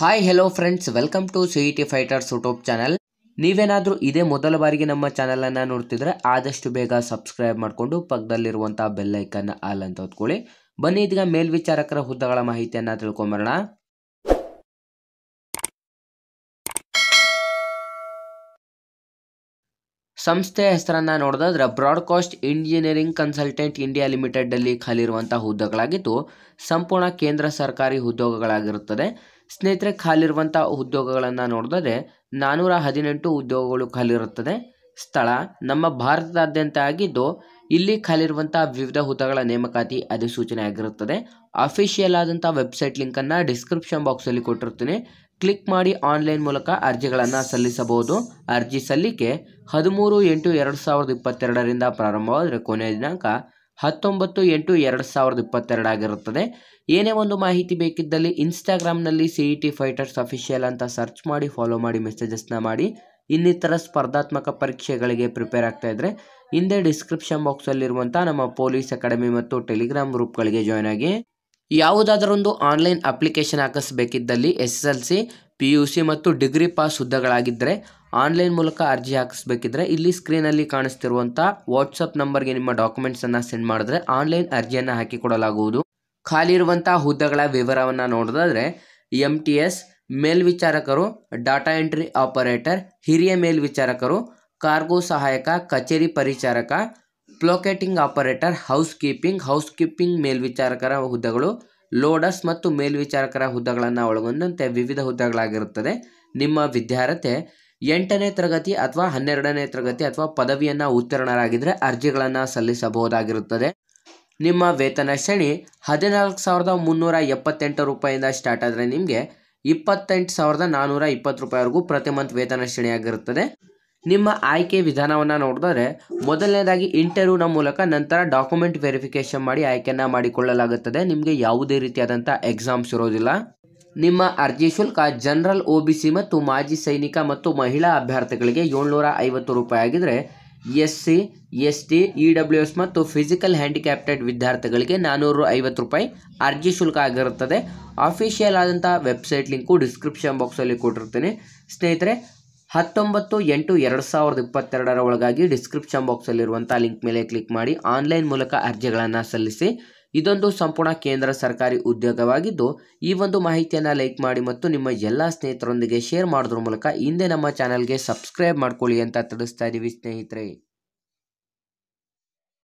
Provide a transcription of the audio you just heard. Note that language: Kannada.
hi hello friends welcome to C E T fighters YouTube channel ನೀವೇನಾದರೂ ಇದೇ ಮೊದಲ ಬಾರಿಗೆ ನಮ್ಮ ಚಾನಲನ್ನು ನೋಡ್ತಿದ್ರೆ ಆದಷ್ಟು ಬೇಗ ಸಬ್ಸ್ಕ್ರೈಬ್ ಮಾಡಿಕೊಂಡು ಪಕ್ಕದಲ್ಲಿರುವಂಥ ಬೆಲ್ಲೈಕನ್ನ ಆಲ್ ಅಂತ ಹೊತ್ಕೊಳ್ಳಿ ಬನ್ನಿ ಇದೀಗ ಮೇಲ್ವಿಚಾರಕರ ಹುದ್ದೆಗಳ ಮಾಹಿತಿಯನ್ನು ತಿಳ್ಕೊಂಬರೋಣ ಸಂಸ್ಥೆಯ ಹೆಸರನ್ನ ನೋಡೋದಾದ್ರೆ broadcast engineering consultant India limited ಅಲ್ಲಿ ಖಾಲಿ ಹುದ್ದೆಗಳಾಗಿದ್ದು ಸಂಪೂರ್ಣ ಕೇಂದ್ರ ಸರ್ಕಾರಿ ಉದ್ಯೋಗಗಳಾಗಿರುತ್ತದೆ ಸ್ನೇಹಿತರೆ ಖಾಲಿರುವಂಥ ಉದ್ಯೋಗಗಳನ್ನು ನೋಡಿದ್ರೆ ನಾನ್ನೂರ ಹದಿನೆಂಟು ಉದ್ಯೋಗಗಳು ಖಾಲಿರುತ್ತದೆ ಸ್ಥಳ ನಮ್ಮ ಭಾರತದಾದ್ಯಂತ ಆಗಿದ್ದು ಇಲ್ಲಿ ಖಾಲಿರುವಂಥ ವಿವಿಧ ಹುದ್ದಗಳ ನೇಮಕಾತಿ ಅಧಿಸೂಚನೆ ಆಗಿರುತ್ತದೆ ಅಫಿಷಿಯಲ್ ಆದಂಥ ವೆಬ್ಸೈಟ್ ಲಿಂಕನ್ನು ಡಿಸ್ಕ್ರಿಪ್ಷನ್ ಬಾಕ್ಸಲ್ಲಿ ಕೊಟ್ಟಿರ್ತೀನಿ ಕ್ಲಿಕ್ ಮಾಡಿ ಆನ್ಲೈನ್ ಮೂಲಕ ಅರ್ಜಿಗಳನ್ನು ಸಲ್ಲಿಸಬಹುದು ಅರ್ಜಿ ಸಲ್ಲಿಕೆ ಹದಿಮೂರು ಎಂಟು ಎರಡು ಸಾವಿರದ ಇಪ್ಪತ್ತೆರಡರಿಂದ ಪ್ರಾರಂಭವಾದರೆ ಕೊನೆಯ ದಿನಾಂಕ ಹತ್ತೊಂಬತ್ತು ಎಂಟು ಎರಡು ಸಾವಿರದ ಇಪ್ಪತ್ತೆರಡಾಗಿರುತ್ತದೆ ಏನೇ ಒಂದು ಮಾಹಿತಿ ಬೇಕಿದ್ದಲ್ಲಿ ಇನ್ಸ್ಟಾಗ್ರಾಮ್ನಲ್ಲಿ C E T fighters official ಅಂತ ಸರ್ಚ್ ಮಾಡಿ ಫಾಲೋ ಮಾಡಿ ಮೆಸೇಜಸ್ನ ಮಾಡಿ ಇನ್ನಿತರ ಸ್ಪರ್ಧಾತ್ಮಕ ಪರೀಕ್ಷೆಗಳಿಗೆ ಪ್ರಿಪೇರ್ ಆಗ್ತಾ ಇದ್ದರೆ ಹಿಂದೆ ಡಿಸ್ಕ್ರಿಪ್ಷನ್ ಬಾಕ್ಸಲ್ಲಿರುವಂಥ ನಮ್ಮ ಪೊಲೀಸ್ ಅಕಾಡೆಮಿ ಮತ್ತು ಟೆಲಿಗ್ರಾಮ್ ಗ್ರೂಪ್ಗಳಿಗೆ ಜಾಯ್ನ್ ಆಗಿ ಯಾವುದಾದರೊಂದು ಆನ್ಲೈನ್ ಅಪ್ಲಿಕೇಶನ್ ಹಾಕಿಸ್ಬೇಕಿದ್ದಲ್ಲಿ S S L C P U C ಮತ್ತು ಡಿಗ್ರಿ ಪಾಸ್ ಹುದ್ದೆಗಳಾಗಿದ್ದರೆ ಆನ್ಲೈನ್ ಮೂಲಕ ಅರ್ಜಿ ಹಾಕಿಸ್ಬೇಕಿದ್ರೆ ಇಲ್ಲಿ ಸ್ಕ್ರೀನಲ್ಲಿ ಕಾಣಿಸ್ತಿರುವಂಥ ವಾಟ್ಸಪ್ ನಂಬರ್ಗೆ ನಿಮ್ಮ ಡಾಕ್ಯುಮೆಂಟ್ಸನ್ನು ಸೆಂಡ್ ಮಾಡಿದ್ರೆ ಆನ್ಲೈನ್ ಅರ್ಜಿಯನ್ನು ಹಾಕಿಕೊಡಲಾಗುವುದು ಖಾಲಿ ಇರುವಂತಹ ಹುದ್ದೆಗಳ ವಿವರವನ್ನು ನೋಡೋದಾದ್ರೆ ಎಂ ಟಿ ಎಸ್ ಮೇಲ್ವಿಚಾರಕರು ಡಾಟಾ ಎಂಟ್ರಿ ಆಪರೇಟರ್ ಹಿರಿಯ ಮೇಲ್ವಿಚಾರಕರು ಕಾರ್ಗೋ ಸಹಾಯಕ ಕಚೇರಿ ಪರಿಚಾರಕ ಪ್ಲೋಕೇಟಿಂಗ್ operator house keeping house keeping ಮೇಲ್ವಿಚಾರಕರ ಹುದ್ದೆಗಳು ಲೋಡಸ್ ಮತ್ತು ಮೇಲ್ವಿಚಾರಕರ ಹುದ್ದೆಗಳನ್ನು ಒಳಗೊಂಡಂತೆ ವಿವಿಧ ಹುದ್ದೆಗಳಾಗಿರುತ್ತದೆ ನಿಮ್ಮ ವಿದ್ಯಾರ್ಥಿ ಎಂಟನೇ ತರಗತಿ ಅಥವಾ ಹನ್ನೆರಡನೇ ತರಗತಿ ಅಥವಾ ಪದವಿಯನ್ನು ಉತ್ತೀರ್ಣರಾಗಿದ್ದರೆ ಅರ್ಜಿಗಳನ್ನು ಸಲ್ಲಿಸಬಹುದಾಗಿರುತ್ತದೆ ನಿಮ್ಮ ವೇತನ ಶ್ರೇಣಿ ಹದಿನಾಲ್ಕು ಸಾವಿರದ ಮುನ್ನೂರ ಎಪ್ಪತ್ತೆಂಟು ರೂಪಾಯಿಂದ ಸ್ಟಾರ್ಟ್ ಆದರೆ ನಿಮಗೆ ಇಪ್ಪತ್ತೆಂಟು ಸಾವಿರದ ನಾನ್ನೂರ ಇಪ್ಪತ್ತು ರೂಪಾಯಿವರೆಗೂ ಪ್ರತಿ ಮಂತ್ ವೇತನ ಶ್ರೇಣಿಯಾಗಿರುತ್ತದೆ ನಿಮ್ಮ ಆಯ್ಕೆ ವಿಧಾನವನ್ನು ನೋಡಿದರೆ ಮೊದಲನೇದಾಗಿ ಇಂಟರ್ವ್ಯೂನ ಮೂಲಕ ನಂತರ ಡಾಕ್ಯುಮೆಂಟ್ ವೆರಿಫಿಕೇಷನ್ ಮಾಡಿ ಆಯ್ಕೆಯನ್ನು ಮಾಡಿಕೊಳ್ಳಲಾಗುತ್ತದೆ ನಿಮಗೆ ಯಾವುದೇ ರೀತಿಯಾದಂಥ ಎಕ್ಸಾಮ್ಸ್ ಇರೋದಿಲ್ಲ ನಿಮ್ಮ ಅರ್ಜಿ ಶುಲ್ಕ ಜನರಲ್ ಸಿ ಮತ್ತು ಮಾಜಿ ಸೈನಿಕ ಮತ್ತು ಮಹಿಳಾ ಅಭ್ಯರ್ಥಿಗಳಿಗೆ ಏಳ್ನೂರ ಐವತ್ತು ರೂಪಾಯಿ ಆಗಿದ್ದರೆ S C S T E W S ಮತ್ತು ಫಿಸಿಕಲ್ ಹ್ಯಾಂಡಿಕ್ಯಾಪ್ಟೆಡ್ ವಿದ್ಯಾರ್ಥಿಗಳಿಗೆ ನಾನ್ನೂರು ಐವತ್ತು ರೂಪಾಯಿ ಅರ್ಜಿ ಶುಲ್ಕ ಆಗಿರುತ್ತದೆ ಆಫೀಷಿಯಲ್ ಆದಂಥ ವೆಬ್ಸೈಟ್ ಲಿಂಕು ಡಿಸ್ಕ್ರಿಪ್ಷನ್ ಬಾಕ್ಸಲ್ಲಿ ಕೊಟ್ಟಿರ್ತೀನಿ ಸ್ನೇಹಿತರೆ ಹತ್ತೊಂಬತ್ತು ಎಂಟು ಎರಡು ಸಾವಿರದ ಇಪ್ಪತ್ತೆರಡರ ಒಳಗಾಗಿ ಡಿಸ್ಕ್ರಿಪ್ಷನ್ ಬಾಕ್ಸಲ್ಲಿರುವಂಥ ಲಿಂಕ್ ಮೇಲೆ ಕ್ಲಿಕ್ ಮಾಡಿ ಆನ್ಲೈನ್ ಮೂಲಕ ಅರ್ಜಿಗಳನ್ನು ಸಲ್ಲಿಸಿ ಇದೊಂದು ಸಂಪೂರ್ಣ ಕೇಂದ್ರ ಸರ್ಕಾರಿ ಉದ್ಯೋಗವಾಗಿದ್ದು ಈ ಒಂದು ಮಾಹಿತಿಯನ್ನು ಲೈಕ್ ಮಾಡಿ ಮತ್ತು ನಿಮ್ಮ ಎಲ್ಲ ಸ್ನೇಹಿತರೊಂದಿಗೆ ಶೇರ್ ಮಾಡೋದ್ರ ಮೂಲಕ ಹಿಂದೆ ನಮ್ಮ ಚಾನಲ್ಗೆ ಸಬ್ಸ್ಕ್ರೈಬ್ ಮಾಡ್ಕೊಳ್ಳಿ ಅಂತ ತಿಳಿಸ್ತಾ ಇದ್ದೀವಿ ಸ್ನೇಹಿತರೆ